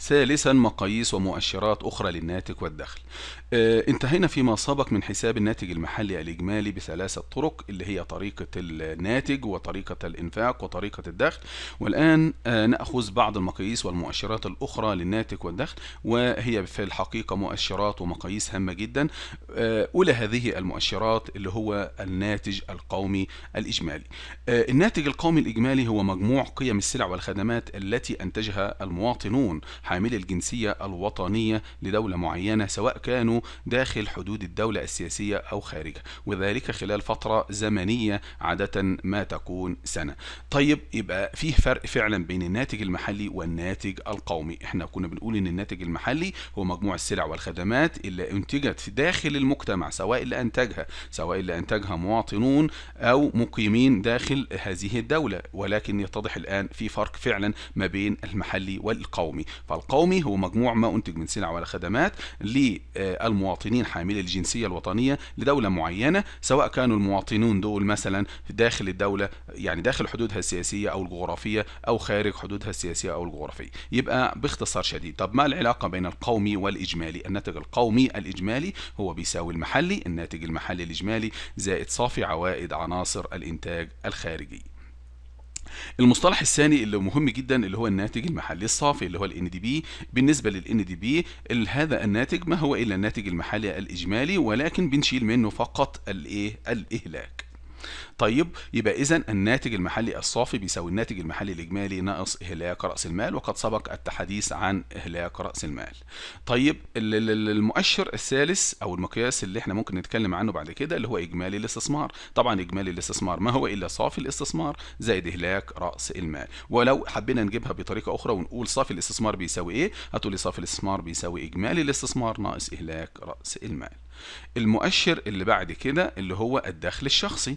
ثالثا مقاييس ومؤشرات أخرى للناتج والدخل آه، انتهينا فيما سبق من حساب الناتج المحلي الإجمالي بثلاثة طرق اللي هي طريقة الناتج وطريقة الإنفاق وطريقة الدخل والآن آه، نأخذ بعض المقاييس والمؤشرات الأخرى للناتج والدخل وهي في الحقيقة مؤشرات ومقاييس هامة جدا آه، أولى هذه المؤشرات اللي هو الناتج القومي الإجمالي الناتج القومي الإجمالي هو مجموع قيم السلع والخدمات التي أنتجها المواطنون حاملي الجنسية الوطنية لدولة معينة سواء كانوا داخل حدود الدولة السياسية أو خارجها وذلك خلال فترة زمنية عادة ما تكون سنة طيب يبقى فيه فرق فعلا بين الناتج المحلي والناتج القومي احنا كنا بنقول ان الناتج المحلي هو مجموع السلع والخدمات اللي انتجت داخل المجتمع سواء اللي انتجها سواء اللي انتجها مواطنون او مقيمين داخل هذه الدولة ولكن يتضح الان في فرق فعلا ما بين المحلي والقومي القومي هو مجموع ما أنتج من سلع ولا خدمات للمواطنين حاملي الجنسية الوطنية لدولة معينة سواء كانوا المواطنون دول مثلا داخل الدولة يعني داخل حدودها السياسية أو الجغرافية أو خارج حدودها السياسية أو الجغرافية يبقى باختصار شديد طب ما العلاقة بين القومي والإجمالي الناتج القومي الإجمالي هو بيساوي المحلي الناتج المحلي الإجمالي زائد صافي عوائد عناصر الإنتاج الخارجي المصطلح الثاني اللي مهم جدا اللي هو الناتج المحلي الصافي اللي هو ال NDB بالنسبة لل NDB هذا الناتج ما هو إلا الناتج المحلي الإجمالي ولكن بنشيل منه فقط الإيه الإهلاك طيب يبقى اذا الناتج المحلي الصافي بيساوي الناتج المحلي الاجمالي ناقص اهلاك راس المال وقد سبق التحديث عن اهلاك راس المال طيب المؤشر الثالث او المقياس اللي احنا ممكن نتكلم عنه بعد كده اللي هو اجمالي الاستثمار طبعا اجمالي الاستثمار ما هو الا صافي الاستثمار زائد اهلاك راس المال ولو حبينا نجيبها بطريقه اخرى ونقول صافي الاستثمار بيساوي ايه هتقولي صافي الاستثمار بيساوي اجمالي الاستثمار ناقص اهلاك راس المال المؤشر اللي بعد كده اللي هو الدخل الشخصي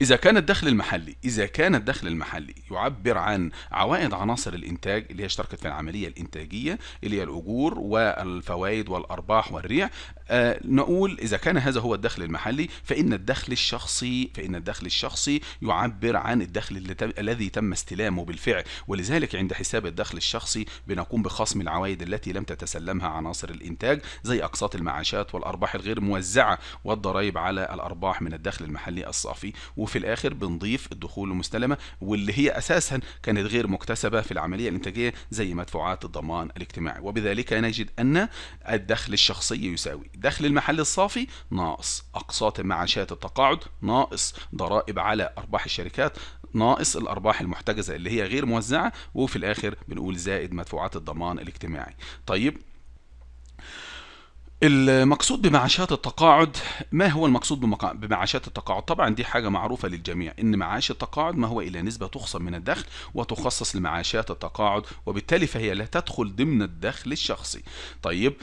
إذا كان الدخل المحلي إذا كان الدخل المحلي يعبر عن عوائد عناصر الإنتاج اللي هي اشتركت في العملية الإنتاجية اللي هي الأجور والفوائد والأرباح والريع آه نقول إذا كان هذا هو الدخل المحلي فإن الدخل الشخصي فإن الدخل الشخصي يعبر عن الدخل الذي تم استلامه بالفعل ولذلك عند حساب الدخل الشخصي بنقوم بخصم العوائد التي لم تتسلمها عناصر الإنتاج زي أقساط المعاشات والأرباح الغير موزعة والضرائب على الأرباح من الدخل المحلي الصافي وفي الاخر بنضيف الدخول المستلمه واللي هي اساسا كانت غير مكتسبه في العمليه الانتاجيه زي مدفوعات الضمان الاجتماعي وبذلك نجد ان الدخل الشخصي يساوي دخل المحل الصافي ناقص اقساط معاشات التقاعد ناقص ضرائب على ارباح الشركات ناقص الارباح المحتجزه اللي هي غير موزعه وفي الاخر بنقول زائد مدفوعات الضمان الاجتماعي طيب المقصود بمعاشات التقاعد ما هو المقصود بمعاشات التقاعد طبعا دي حاجة معروفة للجميع ان معاش التقاعد ما هو الى نسبة تخصم من الدخل وتخصص لمعاشات التقاعد وبالتالي فهي لا تدخل ضمن الدخل الشخصي طيب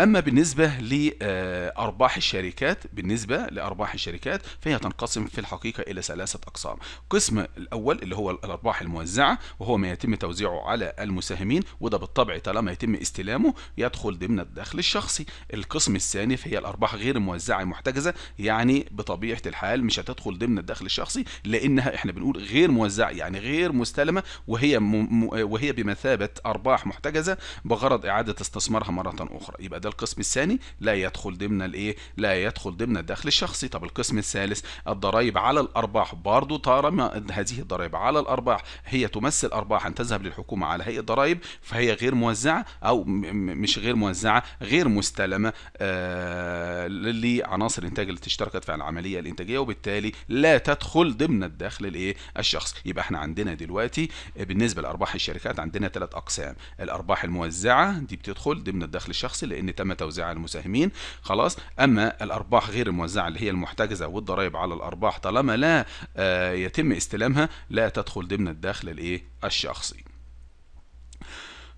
اما بالنسبه لارباح الشركات بالنسبه لارباح الشركات فهي تنقسم في الحقيقه الى ثلاثه اقسام القسم الاول اللي هو الارباح الموزعه وهو ما يتم توزيعه على المساهمين وده بالطبع طالما يتم استلامه يدخل ضمن الدخل الشخصي القسم الثاني فهي الارباح غير الموزعه محتجزه يعني بطبيعه الحال مش هتدخل ضمن الدخل الشخصي لانها احنا بنقول غير موزعه يعني غير مستلمه وهي م... وهي بمثابه ارباح محتجزه بغرض اعاده استثمارها مره اخرى يبقى ده القسم الثاني لا يدخل ضمن الايه لا يدخل ضمن الدخل الشخصي طب القسم الثالث الضرائب على الارباح برضو طالما هذه الضرائب على الارباح هي تمثل ارباح ان تذهب للحكومه على هيئه ضرائب فهي غير موزعه او مش غير موزعه غير مستلمه آه لعناصر الانتاج اللي اشتركت في العمليه الانتاجيه وبالتالي لا تدخل ضمن الدخل الايه الشخصي يبقى احنا عندنا دلوقتي بالنسبه لارباح الشركات عندنا ثلاث اقسام الارباح الموزعه دي بتدخل ضمن الدخل الشخصي لان تم توزيعها على المساهمين خلاص اما الارباح غير الموزعه اللي هي المحتجزه والضرائب على الارباح طالما لا آه، يتم استلامها لا تدخل ضمن الدخل الايه الشخصي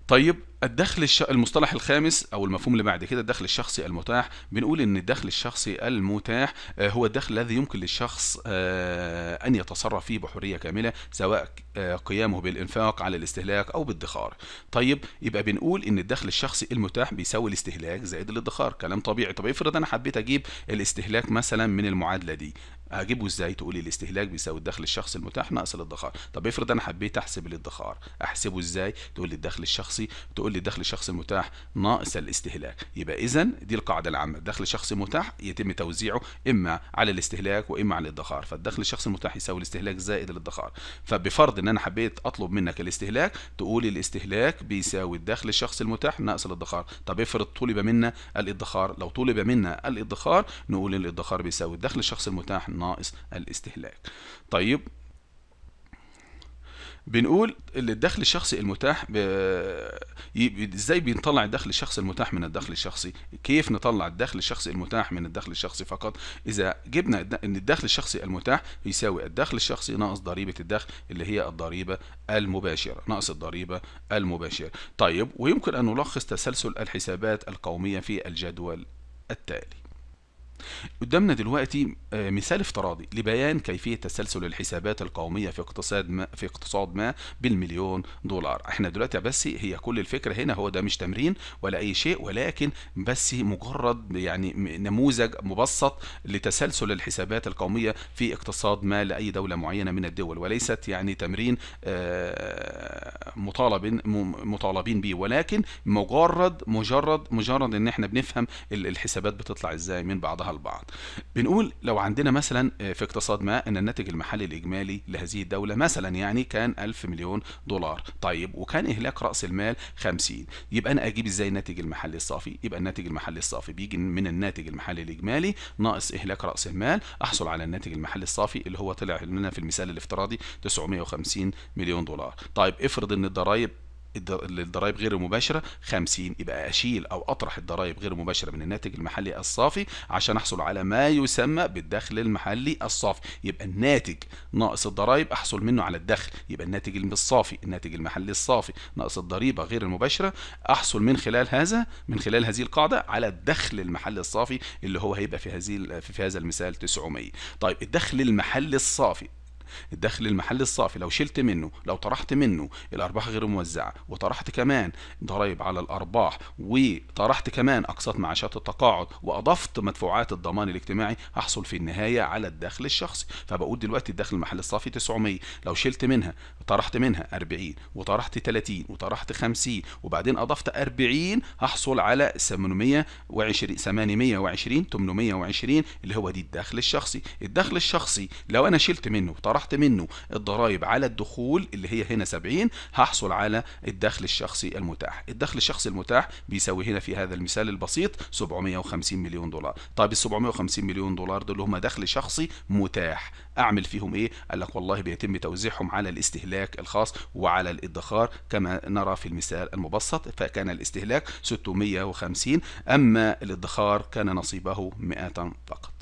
طيب الدخل الش... المصطلح الخامس او المفهوم اللي بعد كده الدخل الشخصي المتاح بنقول ان الدخل الشخصي المتاح آه، هو الدخل الذي يمكن للشخص آه، ان يتصرف فيه بحريه كامله سواء آه، قيامه بالانفاق على الاستهلاك او بالادخار طيب يبقى بنقول ان الدخل الشخصي المتاح بيساوي الاستهلاك زائد الادخار كلام طبيعي طب افرض انا حبيت اجيب الاستهلاك مثلا من المعادله دي هجيبه ازاي تقولي الاستهلاك بيساوي الدخل الشخصي المتاح ناقص الادخار طب افرض انا حبيت احسب الادخار احسبه ازاي تقولي الدخل الشخصي تقولي الدخل الشخصي المتاح ناقص الاستهلاك يبقى اذا دي القاعده العامه الدخل الشخصي المتاح يتم توزيعه اما على الاستهلاك واما على الادخار فالدخل الشخصي المتاح يساوي الاستهلاك زائد الادخار فبفرض ان انا حبيت اطلب منك الاستهلاك تقولي الاستهلاك بيساوي الدخل الشخصي المتاح ناقص الادخار طب افرض طلب منا الادخار لو طلب منا الادخار نقول الادخار بيساوي الدخل الشخصي المتاح ناقص الاستهلاك طيب بنقول الدخل الشخصي المتاح ب... ازاي بنطلع الدخل الشخصي المتاح من الدخل الشخصي كيف نطلع الدخل الشخصي المتاح من الدخل الشخصي فقط اذا جبنا ان الدخل الشخصي المتاح يساوي الدخل الشخصي ناقص ضريبه الدخل اللي هي الضريبه المباشره ناقص الضريبه المباشره طيب ويمكن ان نلخص تسلسل الحسابات القوميه في الجدول التالي قدامنا دلوقتي آه، مثال افتراضي لبيان كيفية تسلسل الحسابات القومية في اقتصاد ما في اقتصاد ما بالمليون دولار احنا دلوقتي بس هي كل الفكرة هنا هو ده مش تمرين ولا اي شيء ولكن بس مجرد يعني نموذج مبسط لتسلسل الحسابات القومية في اقتصاد ما لأي دولة معينة من الدول وليست يعني تمرين آه، مطالب مطالبين به ولكن مجرد مجرد مجرد ان احنا بنفهم الحسابات بتطلع ازاي من بعضها البعض بعض بنقول لو عندنا مثلا آه، في اقتصاد ما ان الناتج المحلي الاجمالي لهذه الدوله مثلا يعني كان 1000 مليون دولار طيب وكان اهلاك راس المال 50 يبقى انا اجيب ازاي الناتج المحلي الصافي يبقى الناتج المحلي الصافي بيجي من الناتج المحلي الاجمالي ناقص اهلاك راس المال احصل على الناتج المحلي الصافي اللي هو طلع لنا في المثال الافتراضي 950 مليون دولار طيب افرض ان الضرائب للضرائب غير المباشره 50 يبقى اشيل او اطرح الضرائب غير المباشره من الناتج المحلي الصافي عشان احصل على ما يسمى بالدخل المحلي الصافي يبقى الناتج ناقص الضرائب احصل منه على الدخل يبقى الناتج الصافي الناتج المحلي الصافي ناقص الضريبه غير المباشره احصل من خلال هذا من خلال هذه القاعده على الدخل المحلي الصافي اللي هو هيبقى في هذه في هذا المثال 900 طيب الدخل المحلي الصافي الدخل المحلي الصافي لو شلت منه لو طرحت منه الارباح غير الموزعه وطرحت كمان ضرائب على الارباح وطرحت كمان اقساط معاشات التقاعد واضفت مدفوعات الضمان الاجتماعي هحصل في النهايه على الدخل الشخصي فبقول دلوقتي الدخل المحلي الصافي 900 لو شلت منها طرحت منها 40 وطرحت 30 وطرحت 50 وبعدين اضفت 40 هحصل على 820 820 820 اللي هو دي الدخل الشخصي الدخل الشخصي لو انا شلت منه وطرحت طرحت منه الضرائب على الدخول اللي هي هنا 70 هحصل على الدخل الشخصي المتاح الدخل الشخصي المتاح بيساوي هنا في هذا المثال البسيط 750 مليون دولار طيب ال 750 مليون دولار دول هم دخل شخصي متاح اعمل فيهم ايه قال لك والله بيتم توزيعهم على الاستهلاك الخاص وعلى الادخار كما نرى في المثال المبسط فكان الاستهلاك 650 اما الادخار كان نصيبه 100 فقط